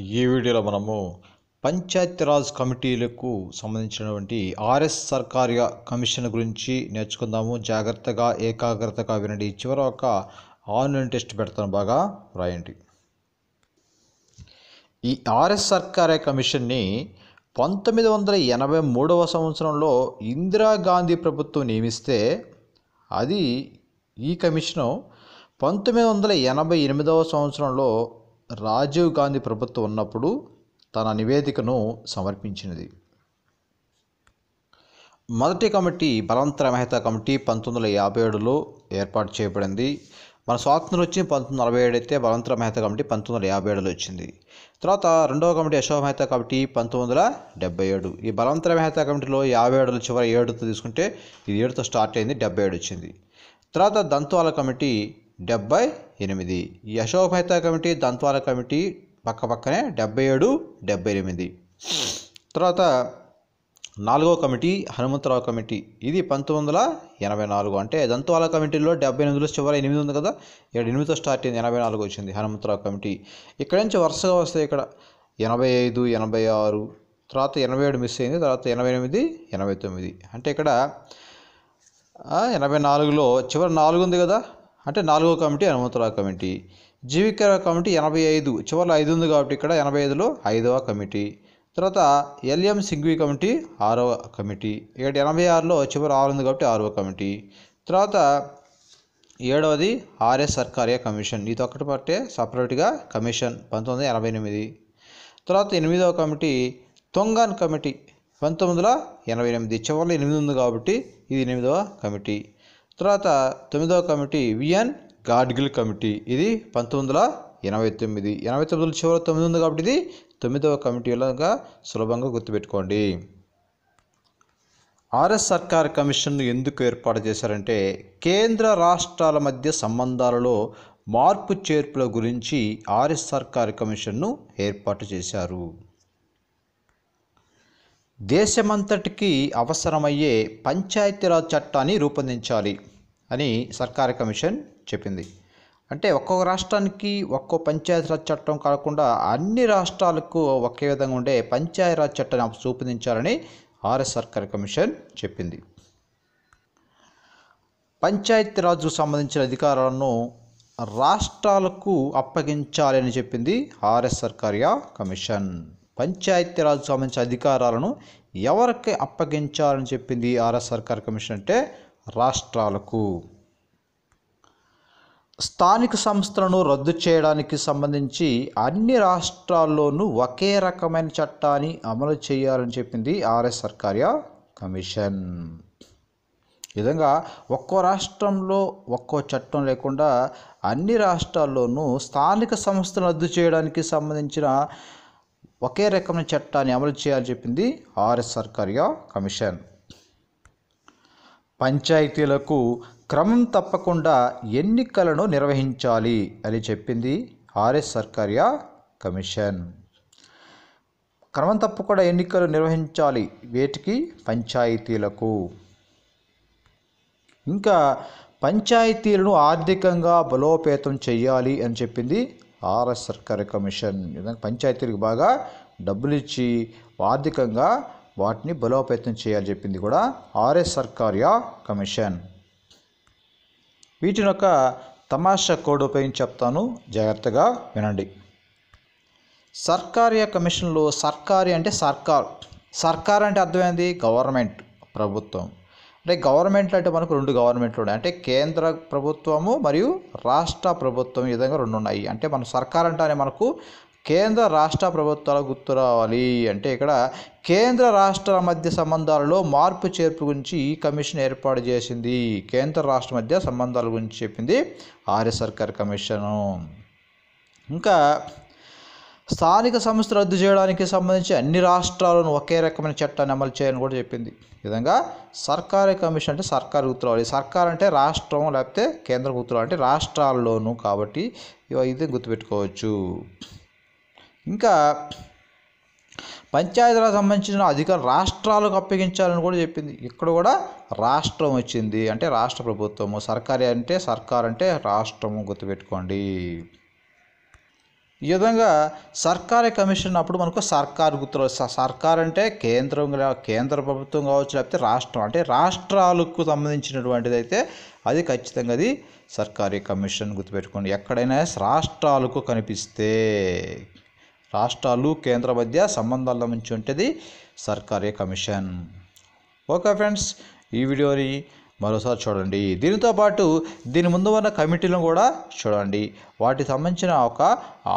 ఈ వీడియోలో మనము పంచాయతీరాజ్ కమిటీలకు సంబంధించినటువంటి ఆర్ఎస్ సర్కార్ కమిషన్ గురించి నేర్చుకుందాము జాగ్రత్తగా ఏకాగ్రతగా వినండి చివర ఒక ఆన్లైన్ టెస్ట్ పెడతాను బాగా రాయండి ఈ ఆర్ఎస్ సర్కార్ కమిషన్ని పంతొమ్మిది వందల ఎనభై మూడవ సంవత్సరంలో ఇందిరాగాంధీ ప్రభుత్వం నియమిస్తే అది ఈ కమిషను పంతొమ్మిది వందల ఎనభై ఎనిమిదవ సంవత్సరంలో రాజీవ్ గాంధీ ప్రభుత్వం ఉన్నప్పుడు తన నివేదికను సమర్పించినది మొదటి కమిటీ బలవంతర మెహతా కమిటీ పంతొమ్మిది వందల యాభై ఏడులో ఏర్పాటు చేయబడింది మన స్వాతంత్రం వచ్చి పంతొమ్మిది నలభై ఏడు అయితే బలవంతర మెహతా కమిటీ పంతొమ్మిది వందల యాభై ఏడులో వచ్చింది తర్వాత రెండవ కమిటీ అశోక మెహతా కమిటీ పంతొమ్మిది వందల డెబ్బై ఏడు ఈ బలవంతర మెహతా కమిటీలో యాభై ఏడు చివరి ఏడుతో తీసుకుంటే ఇది ఏడుతో స్టార్ట్ అయింది డెబ్బై ఏడు వచ్చింది తర్వాత దంతవాల కమిటీ డెబ్బై ఎనిమిది యశోభేత కమిటీ దంత్వాల కమిటీ పక్క పక్కనే డెబ్బై ఏడు డెబ్బై ఎనిమిది తర్వాత నాలుగో కమిటీ హనుమంతరావు కమిటీ ఇది పంతొమ్మిది వందల ఎనభై నాలుగు అంటే దంతవాల కమిటీలో డెబ్బై ఎనిమిదిలో చివరి ఎనిమిది ఉంది కదా ఇక్కడ ఎనిమిదితో స్టార్ట్ అయింది ఎనభై నాలుగు వచ్చింది హనుమంతరావు కమిటీ ఇక్కడ నుంచి వరుసగా వస్తాయి ఇక్కడ ఎనభై ఐదు ఎనభై ఆరు తర్వాత ఎనభై ఏడు మిస్ అయింది తర్వాత ఎనభై ఎనిమిది ఎనభై తొమ్మిది అంటే ఇక్కడ ఎనభై నాలుగులో చివరి నాలుగు ఉంది కదా అంటే నాలుగో కమిటీ అనుమతుల కమిటీ జీవికర కమిటీ ఎనభై ఐదు చివరిలో ఐదు ఉంది కాబట్టి ఇక్కడ ఎనభై ఐదులో ఐదవ కమిటీ తర్వాత ఎల్ఎం సింగ్వి కమిటీ ఆరవ కమిటీ ఇక్కడ ఎనభై ఆరులో చివరి ఆరు ఉంది కాబట్టి ఆరవ కమిటీ తర్వాత ఏడవది ఆర్ఎస్ సర్కార్య కమిషన్ ఇది ఒకటి పట్టే సపరేట్గా కమిషన్ పంతొమ్మిది వందల ఎనభై ఎనిమిది తర్వాత ఎనిమిదవ కమిటీ తొంగన్ కమిటీ పంతొమ్మిది వందల ఎనభై ఎనిమిది చివరిలో ఎనిమిది ఉంది కాబట్టి ఇది ఎనిమిదవ కమిటీ తర్వాత తొమ్మిదవ కమిటీ విఎన్ గాడ్గిల్ కమిటీ ఇది పంతొమ్మిది వందల ఎనభై తొమ్మిది ఎనభై తొమ్మిది చివరి తొమ్మిది ఉంది కాబట్టి ఇది తొమ్మిదవ కమిటీలుగా సులభంగా గుర్తుపెట్టుకోండి ఆర్ఎస్ సర్కార్ కమిషన్ను ఎందుకు ఏర్పాటు చేశారంటే కేంద్ర రాష్ట్రాల మధ్య సంబంధాలలో మార్పు చేర్పుల గురించి ఆర్ఎస్ సర్కార్ కమిషన్ను ఏర్పాటు చేశారు దేశమంతటికీ అవసరమయ్యే పంచాయతీరాజ్ చట్టాన్ని రూపొందించాలి అని సర్కార్ కమిషన్ చెప్పింది అంటే ఒక్కొక్క రాష్ట్రానికి ఒక్కో పంచాయతీరాజ్ చట్టం కాకుండా అన్ని రాష్ట్రాలకు ఒకే విధంగా ఉండే పంచాయతీరాజ్ చట్టాన్ని రూపొందించాలని ఆర్ఎస్ సర్కార్ కమిషన్ చెప్పింది పంచాయతీరాజ్కు సంబంధించిన అధికారాలను రాష్ట్రాలకు అప్పగించాలని చెప్పింది ఆర్ఎస్ సర్కారియా కమిషన్ పంచాయతీరాజ్ సంబంధించిన అధికారాలను ఎవరికి అప్పగించాలని చెప్పింది ఆర్ఎస్ సర్కార్ కమిషన్ అంటే రాష్ట్రాలకు స్థానిక సంస్థలను రద్దు చేయడానికి సంబంధించి అన్ని రాష్ట్రాల్లోనూ ఒకే రకమైన చట్టాన్ని అమలు చేయాలని చెప్పింది ఆర్ఎస్ సర్కార్య కమిషన్ ఈ విధంగా ఒక్కో రాష్ట్రంలో ఒక్కో చట్టం లేకుండా అన్ని రాష్ట్రాల్లోనూ స్థానిక సంస్థను రద్దు చేయడానికి సంబంధించిన ఒకే రకమైన చట్టాన్ని అమలు చేయాలని చెప్పింది ఆర్ఎస్ సర్కారియా కమిషన్ పంచాయతీలకు క్రమం తప్పకుండా ఎన్నికలను నిర్వహించాలి అని చెప్పింది ఆర్ఎస్ సర్కారియా కమిషన్ క్రమం తప్పకుండా ఎన్నికలు నిర్వహించాలి వేటికి పంచాయతీలకు ఇంకా పంచాయతీలను ఆర్థికంగా బలోపేతం చేయాలి అని చెప్పింది ఆర్ఎస్ సర్కార్ కమిషన్ విధంగా పంచాయతీలకు బాగా డబ్బులు ఇచ్చి ఆర్థికంగా వాటిని బలోపేతం చేయాలి చెప్పింది కూడా ఆర్ఎస్ యా కమిషన్ వీటిని ఒక తమాషా కోడ్ ఉపయోగించి చెప్తాను జాగ్రత్తగా వినండి సర్కార్య కమిషన్లో సర్కారి అంటే సర్కార్ సర్కార్ అంటే అర్థమైంది గవర్నమెంట్ ప్రభుత్వం అంటే గవర్నమెంట్లు అంటే మనకు రెండు గవర్నమెంట్లు ఉన్నాయి అంటే కేంద్ర ప్రభుత్వము మరియు రాష్ట్ర ప్రభుత్వం ఈ విధంగా రెండు ఉన్నాయి అంటే మన సర్కార్ అంటేనే మనకు కేంద్ర రాష్ట్ర ప్రభుత్వాల గుర్తు రావాలి అంటే ఇక్కడ కేంద్ర రాష్ట్రాల మధ్య సంబంధాలలో మార్పు చేర్పు గురించి ఈ కమిషన్ ఏర్పాటు చేసింది కేంద్ర రాష్ట్ర మధ్య సంబంధాల గురించి చెప్పింది ఆర్య సర్కార్ కమిషను ఇంకా స్థానిక సంస్థలు రద్దు చేయడానికి సంబంధించి అన్ని రాష్ట్రాలను ఒకే రకమైన చట్టాన్ని అమలు చేయాలని కూడా చెప్పింది విధంగా సర్కారీ కమిషన్ అంటే సర్కారు ఉత్తర్వులు సర్కార్ అంటే రాష్ట్రం లేకపోతే కేంద్ర ఉత్తర్వులు అంటే రాష్ట్రాల్లోనూ కాబట్టి ఇవైతే గుర్తుపెట్టుకోవచ్చు ఇంకా పంచాయతీలకు సంబంధించిన అధికార రాష్ట్రాలకు అప్పగించాలని కూడా చెప్పింది ఇక్కడ కూడా రాష్ట్రం వచ్చింది అంటే రాష్ట్ర ప్రభుత్వము సర్కారీ అంటే సర్కార్ అంటే రాష్ట్రము గుర్తుపెట్టుకోండి ఈ విధంగా సర్కారీ కమిషన్ అప్పుడు మనకు సర్కార్ గుర్తులు సర్కార్ అంటే కేంద్రం కేంద్ర ప్రభుత్వం కావచ్చు లేకపోతే రాష్ట్రం అంటే రాష్ట్రాలకు సంబంధించినటువంటిది అయితే అది ఖచ్చితంగా అది సర్కారీ కమిషన్ గుర్తుపెట్టుకోండి ఎక్కడైనా రాష్ట్రాలకు కనిపిస్తే రాష్ట్రాలు కేంద్ర మధ్య సంబంధాల నుంచి ఉంటుంది సర్కారీ కమిషన్ ఓకే ఫ్రెండ్స్ ఈ వీడియోని మరోసారి చూడండి దీనితో పాటు దీని ముందు ఉన్న కమిటీలను కూడా చూడండి వాటికి సంబంధించిన ఒక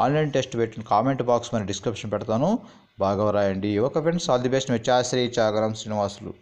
ఆన్లైన్ టెస్ట్ పెట్టిన కామెంట్ బాక్స్ మన డిస్క్రిప్షన్ పెడతాను బాగా రాయండి okay friends all the best మీ చాశ్రీ చాగరం శ్రీనివాసులు